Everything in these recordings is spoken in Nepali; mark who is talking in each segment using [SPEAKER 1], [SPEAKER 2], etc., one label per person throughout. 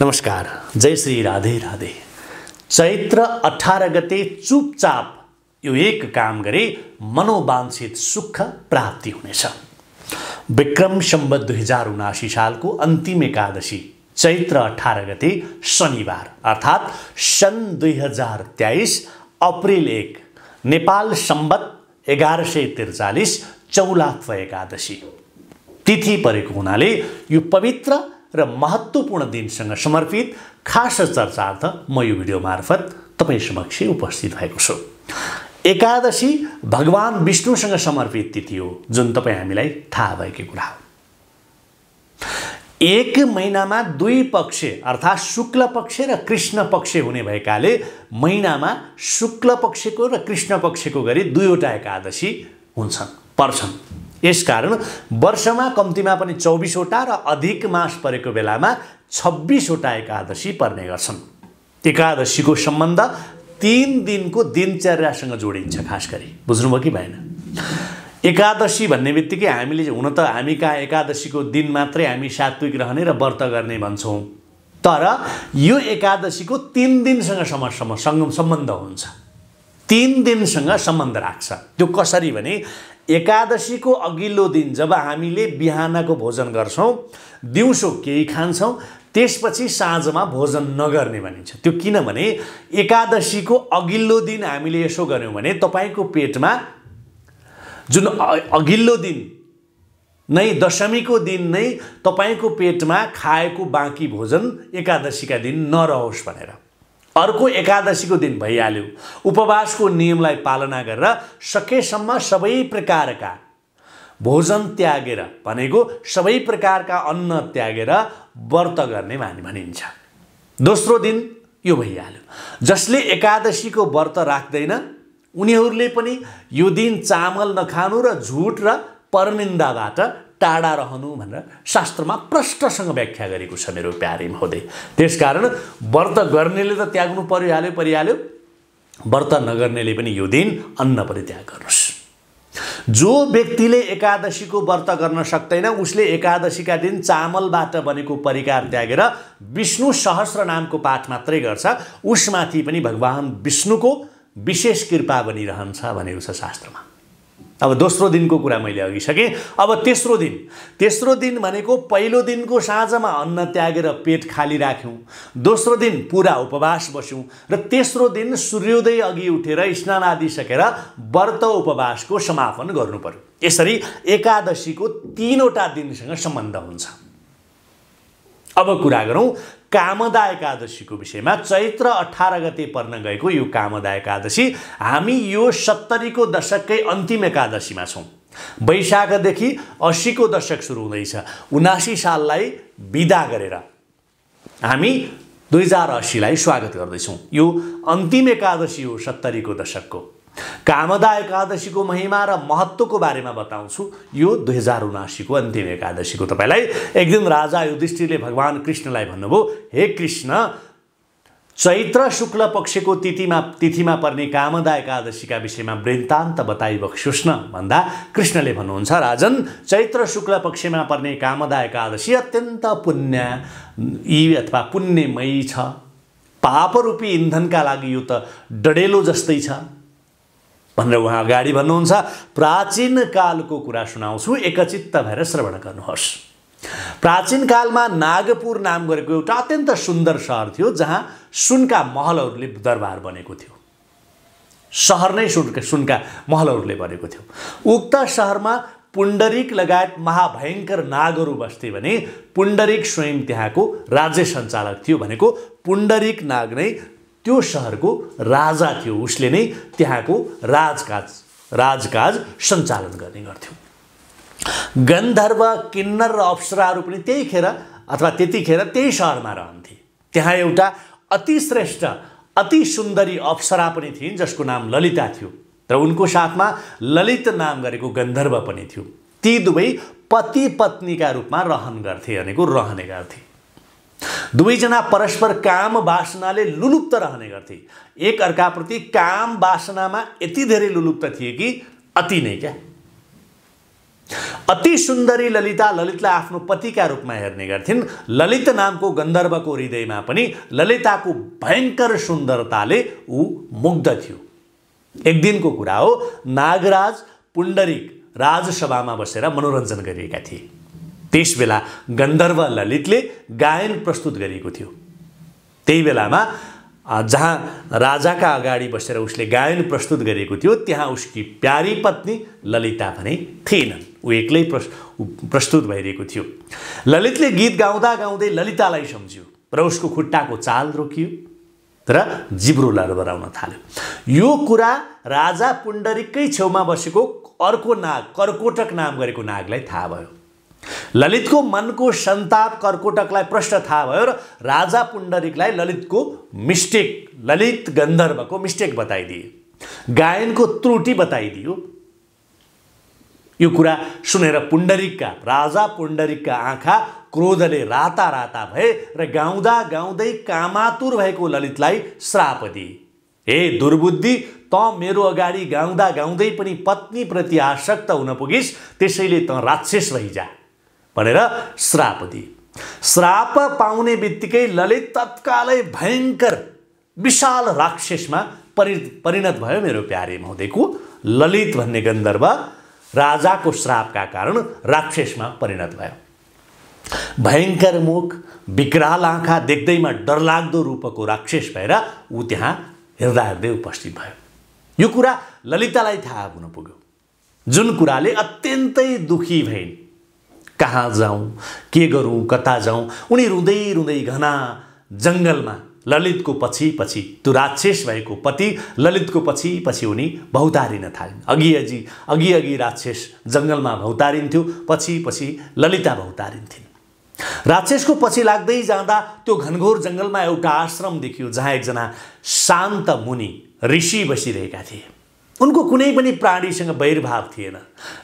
[SPEAKER 1] नमस्कार जय श्री राधे राधे चैत्र अठार गते चुपचाप यो एक काम गरे मनोवांछित सुख प्राप्ति हुनेछ विक्रम सम्बत दुई हजार उनासी सालको अन्तिम एकादशी चैत्र अठार गते शनिबार अर्थात् सन् दुई हजार तेइस अप्रिल एक नेपाल सम्बत एघार सय त्रिचालिस चौलाफ एकादशी तिथि परेको हुनाले यो पवित्र र महत्त्वपूर्ण दिनसँग समर्पित खास चर्चार्थ म यो भिडियो मार्फत तपाईँ समक्ष उपस्थित भएको छु एकादशी भगवान् विष्णुसँग समर्पित तिथि हो जुन तपाईँ हामीलाई थाहा भएकै कुरा हो एक महिनामा दुई पक्ष अर्थात् शुक्ल पक्ष र कृष्ण पक्ष हुने भएकाले महिनामा शुक्ल पक्षको र कृष्ण पक्षको गरी दुईवटा एकादशी हुन्छन् पर्छन् यसकारण वर्षमा कम्तीमा पनि चौबिसवटा र अधिक मास परेको बेलामा छब्बिसवटा एकादशी पर्ने गर्छन् एकादशीको सम्बन्ध तिन दिनको दिनचर्यासँग जोडिन्छ खास गरी बुझ्नुभयो कि भएन एकादशी भन्ने बित्तिकै हामीले हुन त हामी कहाँ एकादशीको दिन मात्रै हामी सात्विक रहने र व्रत गर्ने भन्छौँ तर यो एकादशीको तिन दिनसँग सम सम्बन्ध हुन्छ तिन दिनसँग सम्बन्ध राख्छ त्यो कसरी भने एकादशीको अघिल्लो दिन जब हामीले बिहानको भोजन गर्छौँ दिउँसो केही खान्छौँ त्यसपछि साँझमा भोजन नगर्ने भनिन्छ त्यो किनभने एकादशीको अघिल्लो दिन हामीले यसो गऱ्यौँ भने तपाईँको पेटमा जुन अघिल्लो दिन नै दशमीको दिन नै तपाईँको पेटमा खाएको बाँकी भोजन एकादशीका दिन नरहोस् भनेर अर्को एकादशीको दिन भइहाल्यो उपवासको नियमलाई पालना गरेर सकेसम्म सबै प्रकारका भोजन त्यागेर भनेको सबै प्रकारका अन्न त्यागेर व्रत गर्ने भनी भनिन्छ दोस्रो दिन यो भइहाल्यो जसले एकादशीको व्रत राख्दैन उनीहरूले पनि यो दिन चामल नखानु र झुट र परमिन्दाबाट टाढा रहनु भनेर शास्त्रमा प्रष्टसँग व्याख्या गरेको छ मेरो प्यारे महोदय त्यसकारण व्रत गर्नेले त त्याग्नु परिहाल्यो परिहाल्यो व्रत नगर्नेले पनि यो दिन अन्न परित्याग गर्नुहोस् जो व्यक्तिले एकादशीको व्रत गर्न सक्दैन उसले एकादशीका दिन चामलबाट बनेको परिकार त्यागेर विष्णु सहस्र नामको पाठ मात्रै गर्छ उसमाथि पनि भगवान् विष्णुको विशेष कृपा बनिरहन्छ भनेको छ शास्त्रमा अब दोस्रो दिनको कुरा मैले अघि सकेँ अब तेस्रो दिन तेस्रो दिन भनेको पहिलो दिनको साँझमा अन्न त्यागेर पेट खाली राख्यौँ दोस्रो दिन पुरा उपवास बस्यौँ र तेस्रो दिन सूर्योदय अघि उठेर स्नान आदि सकेर व्रत उपवासको समापन गर्नु पर्यो यसरी एकादशीको तिनवटा दिनसँग सम्बन्ध हुन्छ अब कुरा गरौँ कामदा एकादशीको विषयमा चैत्र अठार गते पर्न गएको यो कामदा एकादशी हामी यो सत्तरीको दशककै अन्तिम एकादशीमा छौँ वैशाखदेखि असीको दशक सुरु हुँदैछ उनासी साललाई विदा गरेर हामी दुई हजार असीलाई स्वागत गर्दैछौँ यो अन्तिम एकादशी हो सत्तरीको दशकको कामदा एकादशीको महिमा र महत्त्वको बारेमा बताउँछु यो दुई हजार उनासीको अन्तिम एकादशीको तपाईँलाई एक राजा युधिष्ठिरले भगवान् कृष्णलाई भन्नुभयो हे कृष्ण चैत्र शुक्ल पक्षको तिथिमा तिथिमा पर्ने कामदा एकादशीका विषयमा वृन्तान्त बताइबक्सोस् न भन्दा कृष्णले भन्नुहुन्छ राजन चैत्र शुक्ल पक्षमा पर्ने कामदा एकादशी अत्यन्त पुण्य यी अथवा पुण्यमयी छ पापरूपी इन्धनका लागि यो त डडेलो जस्तै छ भनेर उहाँ अगाडि भन्नुहुन्छ प्राचीन कालको कुरा सुनाउँछु एकचित्त भएर श्रवण गर्नुहोस् प्राचीन कालमा नागपुर नाम गरेको एउटा अत्यन्त सुन्दर सहर थियो जहाँ सुनका महलहरूले दरबार बनेको थियो सहर नै सुनका सुनका महलहरूले बनेको थियो उक्त सहरमा पुण्डरिक लगायत महाभयङ्कर नागहरू बस्थे भने पुण्डरिक स्वयं त्यहाँको राज्य सञ्चालक थियो भनेको पुण्डरिक नाग नै त्यो सहरको राजा थियो उसले नै त्यहाँको राजकाज राजकाज सञ्चालन गर्ने गर्थ्यो गन्धर्व किन्नर र अप्सराहरू पनि त्यही खेर अथवा त्यतिखेर त्यही सहरमा रहन्थे त्यहाँ एउटा अति श्रेष्ठ अति सुन्दरी अप्सरा पनि थिइन् जसको नाम ललिता थियो र उनको साथमा ललित नाम गरेको गन्धर्व पनि थियो ती दुवै पति पत्नीका रूपमा रहन गर्थे भनेको रहने गर्थे दुवैजना परस्पर काम बासनाले लुलुप्त रहने गर्थे एक अर्काप्रति काम बासनामा यति धेरै लुलुप्त थिए कि अति नै क्या अति सुन्दरी ललिता ललितलाई आफ्नो पतिका रूपमा हेर्ने गर्थिन् ललित नामको गन्धर्वको हृदयमा पनि ललिताको भयङ्कर सुन्दरताले ऊ मुग्ध थियो एक दिनको कुरा हो नागराज पुण्डरिक राजसभामा बसेर मनोरञ्जन गरिएका थिए त्यस बेला गन्धर्व ललितले गायन प्रस्तुत गरिएको थियो त्यही बेलामा जहाँ राजाका अगाडि बसेर उसले गायन प्रस्तुत गरेको थियो त्यहाँ उसकी प्यारी पत्नी ललिता भने थिएनन् ऊ एक्लै प्रस्तुत भइरहेको थियो ललितले गीत गाउँदा गाउँदै ललितालाई सम्झ्यो र उसको खुट्टाको चाल रोकियो र जिब्रो लडबराउन थाल्यो यो कुरा राजा पुण्डरीकै छेउमा बसेको अर्को नाग कर्कोटक नाम गरेको नागलाई थाहा भयो ललितको मनको सन्ताप कर्कोटकलाई प्रश्न थाहा भयो र राजा पुण्डरिकलाई ललितको मिस्टेक ललित गन्धर्वको मिस्टेक बताइदिए गायनको त्रुटि बताइदियो यो कुरा सुनेर पुण्डरिकका राजा पुण्डरिकका आँखा क्रोधले राता राता भए र गाउँदा गाउँदै कामातुर भएको ललितलाई श्राप दिए हे दुर्बुद्धि त मेरो अगाडि गाउँदा गाउँदै पनि पत्नीप्रति आसक्त हुन पुगिस् त्यसैले त राक्षस भइजा भनेर श्राप दिए श्राप पाउने बित्तिकै ललित तत्कालै भयङ्कर विशाल राक्षसमा परि परिणत भयो मेरो प्यारे महोदयको ललित भन्ने गन्धर्व राजाको श्रापका कारण राक्षसमा परिणत भयो भयङ्कर मुख विकराल आँखा देख्दैमा डरलाग्दो रूपको राक्षस भएर ऊ त्यहाँ हेर्दा हेर्दै उपस्थित भयो यो कुरा ललितालाई थाहा हुन पुग्यो जुन कुराले अत्यन्तै दुखी भइन् कहाँ जाउँ के गरौँ कता जाउँ उनी रुँदै रुँदै घना जङ्गलमा ललितको पछि पछि त्यो राक्षस भएको पति ललितको पछि पछि उनी भौतारिन थालिन् अघि अघि अघि अघि राक्षस जङ्गलमा भौतारिन्थ्यो पछि पछि ललिता भौतारिन्थिन् राक्षसको पछि लाग्दै जाँदा त्यो घनघोर जङ्गलमा एउटा आश्रम देखियो जहाँ एकजना शान्त मुनि ऋषि बसिरहेका थिए उनको कुनै पनि प्राणीसँग वैरभाव थिएन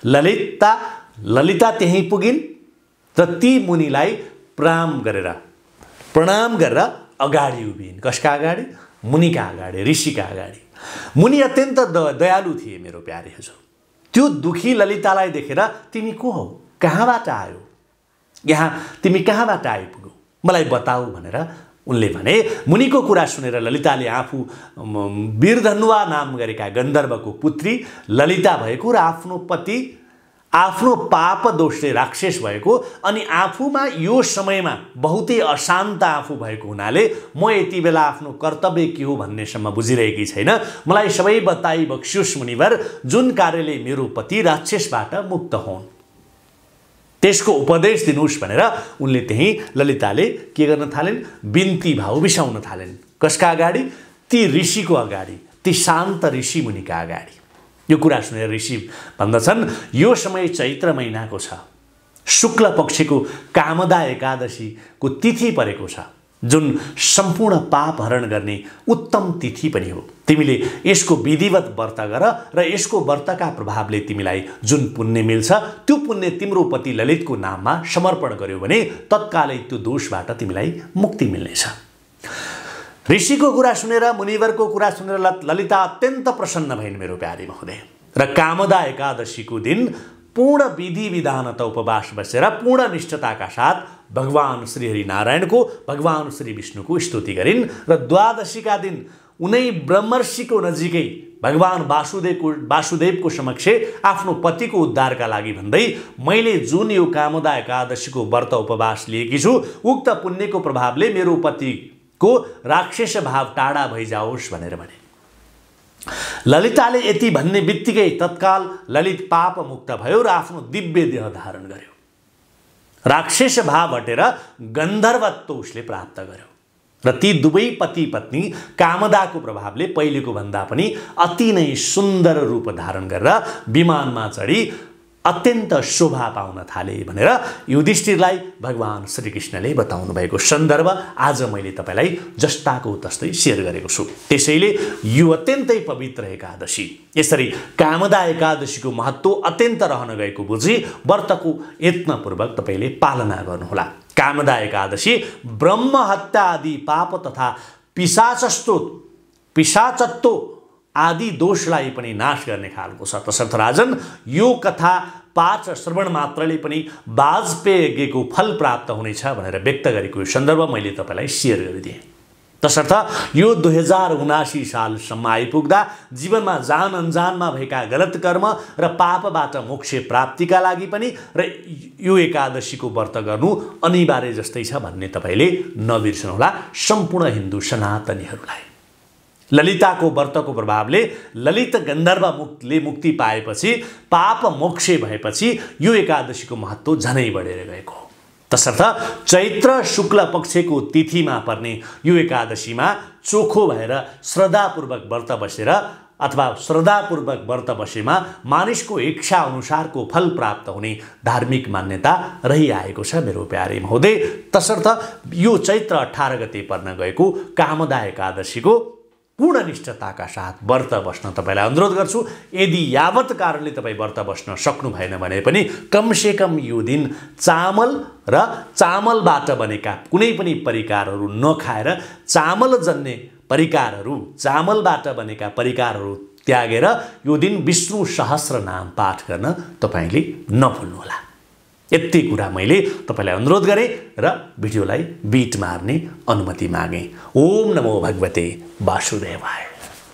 [SPEAKER 1] ललिता ललिता त्यहीँ पुगिन् र ती मुनिलाई प्रणाम गरेर प्रणाम गरेर अगाडि उभिन् कसका अगाडि मुनिका अगाडि ऋषिका अगाडि मुनि अत्यन्त द दयालु थिए मेरो प्यारे हजुर त्यो दुखी ललितालाई देखेर तिमी को हौ कहाँबाट आयो यहाँ तिमी कहाँबाट आइपुग्यौ मलाई बताऊ भनेर उनले भने मुनिको कुरा सुनेर ललिताले आफू वीरधनुवा नाम गरेका गन्धर्वको पुत्री ललिता भएको र आफ्नो पति आफ्नो पाप दोषले राक्षस भएको अनि आफूमा यो समयमा बहुतै अशान्त आफू भएको हुनाले म यति बेला आफ्नो कर्तव्य के हो भन्नेसम्म बुझिरहेकी छैन मलाई सबै बताइ बक्स्युस मुनिभर जुन कार्यले मेरो पति राक्षसबाट मुक्त हुन् त्यसको उपदेश दिनुहोस् भनेर उनले त्यहीँ ललिताले के गर्न थालेन् बिन्ती भाव बिसाउन थालेन् कसका अगाडि ती ऋषिको अगाडि ती शान्त मुनिका अगाडि यो कुरा सुनेर ऋषि भन्दछन् यो समय चैत्र महिनाको छ शुक्ल पक्षको कामदा एकादशीको तिथि परेको छ जुन सम्पूर्ण पाप हरण गर्ने उत्तम तिथि पनि हो तिमीले यसको विधिवत व्रत गर र यसको व्रतका प्रभावले तिमीलाई जुन पुण्य मिल्छ त्यो पुण्य तिम्रो पति ललितको नाममा समर्पण गर्यो भने तत्कालै त्यो दोषबाट तिमीलाई मुक्ति मिल्नेछ ऋषिको कुरा सुनेर मुनिवरको कुरा सुनेर ललिता अत्यन्त प्रसन्न भइन् मेरो प्यारी महोदय र कामदा एकादशीको दिन पूर्ण विधि विधान त उपवास बसेर पूर्ण निष्ठताका साथ भगवान श्री हरिनारायणको भगवान श्री विष्णुको स्तुति गरिन् र द्वादशीका दिन उनै ब्रह्मर्षिको नजिकै भगवान वासुदेवको वासुदेवको समक्ष आफ्नो पतिको उद्धारका लागि भन्दै मैले जुन यो कामदा एकादशीको व्रत उपवास लिएकी छु उक्त पुण्यको प्रभावले मेरो पति को राक्षस भाव टाढा भइजाओस् भनेर भने ललिताले यति भन्ने बित्तिकै तत्काल ललित पाप मुक्त भयो र आफ्नो दिव्य देह धारण गर्यो राक्षस भाव हटेर गन्धर्वत्व उसले प्राप्त गर्यो र ती दुवै पति पत्नी कामदाको प्रभावले पहिलेको भन्दा पनि अति नै सुन्दर रूप धारण गरेर विमानमा चढी अत्यन्त शोभा पाउन थाले भनेर युधिष्ठिरलाई भगवान् श्रीकृष्णले बताउनु भएको सन्दर्भ आज मैले तपाईँलाई जस्ताको तस्तै सेयर गरेको छु त्यसैले यो अत्यन्तै पवित्र एकादशी यसरी कामदा एकादशीको महत्त्व अत्यन्त रहन गएको बुझी व्रतको यत्नपूर्वक तपाईँले पालना गर्नुहोला कामदा एकादशी ब्रह्महत्या आदि पाप तथा पिसाचस्तो पिसाचत्तो आदि दोषलाई पनि नाश गर्ने खालको छ तसर्थ राजन यो कथा पाठ श्रवण मात्रले पनि बाजपेयज्ञको फल प्राप्त हुनेछ भनेर व्यक्त गरेको यो सन्दर्भ मैले तपाईँलाई सेयर गरिदिएँ तसर्थ यो दुई हजार उनासी सालसम्म आइपुग्दा जीवनमा जान अन्जानमा भएका गलत कर्म र पापबाट मोक्ष प्राप्तिका लागि पनि र यो एकादशीको व्रत गर्नु अनिवार्य जस्तै छ भन्ने तपाईँले नबिर्सनुहोला सम्पूर्ण हिन्दू सनातनीहरूलाई ललिताको व्रतको प्रभावले ललित गन्धर्व मुक्तले मुक्ति पाएपछि पाप मोक्ष भएपछि यो एकादशीको महत्त्व झनै बढेर गएको हो तसर्थ चैत्र शुक्ल पक्षको तिथिमा पर्ने यो एकादशीमा चोखो भएर श्रद्धापूर्वक व्रत बसेर अथवा श्रद्धापूर्वक व्रत बसेमा मानिसको इच्छा अनुसारको फल प्राप्त हुने धार्मिक मान्यता रहिआएको छ मेरो प्यारे महोदय तसर्थ यो चैत्र अठार गते पर्न गएको कामदा एकादशीको पूर्ण निष्ठताका साथ व्रत बस्न तपाईँलाई अनुरोध गर्छु यदि यावत कारणले तपाईँ व्रत बस्न सक्नु भएन भने पनि कमसेकम यो दिन चामल र चामलबाट बनेका कुनै पनि परिकारहरू नखाएर चामल जन्ने परिकारहरू चामलबाट बनेका परिकारहरू त्यागेर यो दिन विष्णु सहस्र नाम पाठ गर्न तपाईँले नभुल्नुहोला यति कुरा मैले तपाईँलाई अनुरोध गरेँ र भिडियोलाई बिट मार्ने अनुमति मागेँ ओम नमो भगवते वासुदेवाय